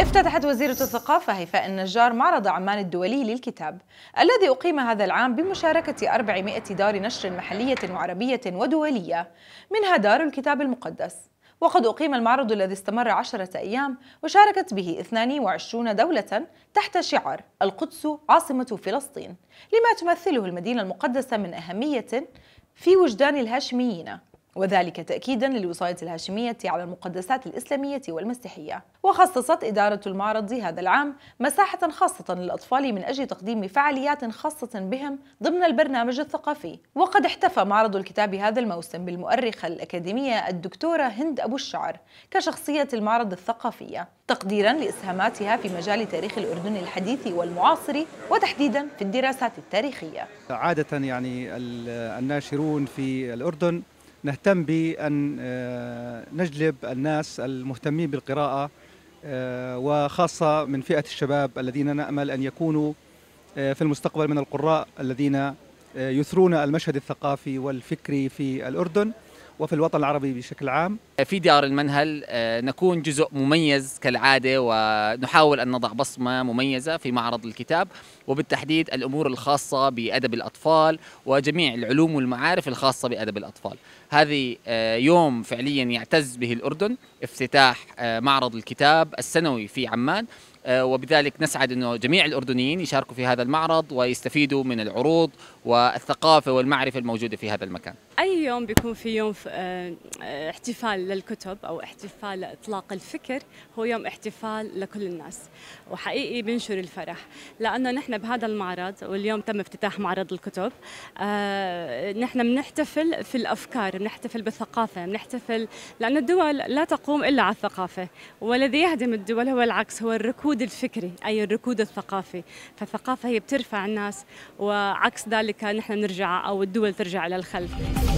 افتتحت وزيرة الثقافة هيفاء النجار معرض عمان الدولي للكتاب الذي أقيم هذا العام بمشاركة 400 دار نشر محلية وعربية ودولية منها دار الكتاب المقدس وقد أقيم المعرض الذي استمر عشرة أيام وشاركت به 22 دولة تحت شعار القدس عاصمة فلسطين لما تمثله المدينة المقدسة من أهمية في وجدان الهاشميين وذلك تأكيدا للوصاية الهاشمية على المقدسات الإسلامية والمسيحية وخصصت إدارة المعرض هذا العام مساحة خاصة للأطفال من أجل تقديم فعاليات خاصة بهم ضمن البرنامج الثقافي وقد احتفى معرض الكتاب هذا الموسم بالمؤرخة الأكاديمية الدكتورة هند أبو الشعر كشخصية المعرض الثقافية تقديرا لإسهاماتها في مجال تاريخ الأردن الحديث والمعاصر وتحديدا في الدراسات التاريخية عادة يعني الناشرون في الأردن نهتم بأن آه، نجلب الناس المهتمين بالقراءة آه، وخاصة من فئة الشباب الذين نأمل أن يكونوا آه، في المستقبل من القراء الذين يثرون المشهد الثقافي والفكري في الأردن وفي الوطن العربي بشكل عام في ديار المنهل آه، نكون جزء مميز كالعادة ونحاول أن نضع بصمة مميزة في معرض الكتاب وبالتحديد الأمور الخاصة بأدب الأطفال وجميع العلوم والمعارف الخاصة بأدب الأطفال هذه آه، يوم فعليا يعتز به الأردن افتتاح آه، معرض الكتاب السنوي في عمان آه، وبذلك نسعد انه جميع الاردنيين يشاركوا في هذا المعرض ويستفيدوا من العروض والثقافه والمعرفه الموجوده في هذا المكان. اي يوم بيكون في يوم آه، احتفال للكتب او احتفال لاطلاق الفكر هو يوم احتفال لكل الناس وحقيقي بنشر الفرح لانه نحن بهذا المعرض واليوم تم افتتاح معرض الكتب آه، نحن بنحتفل في الافكار بنحتفل بالثقافه بنحتفل لان الدول لا تقوم الا على الثقافه والذي يهدم الدول هو العكس هو الركود الركود الفكري أي الركود الثقافي فالثقافة هي بترفع الناس وعكس ذلك نحن نرجع أو الدول ترجع إلى الخلف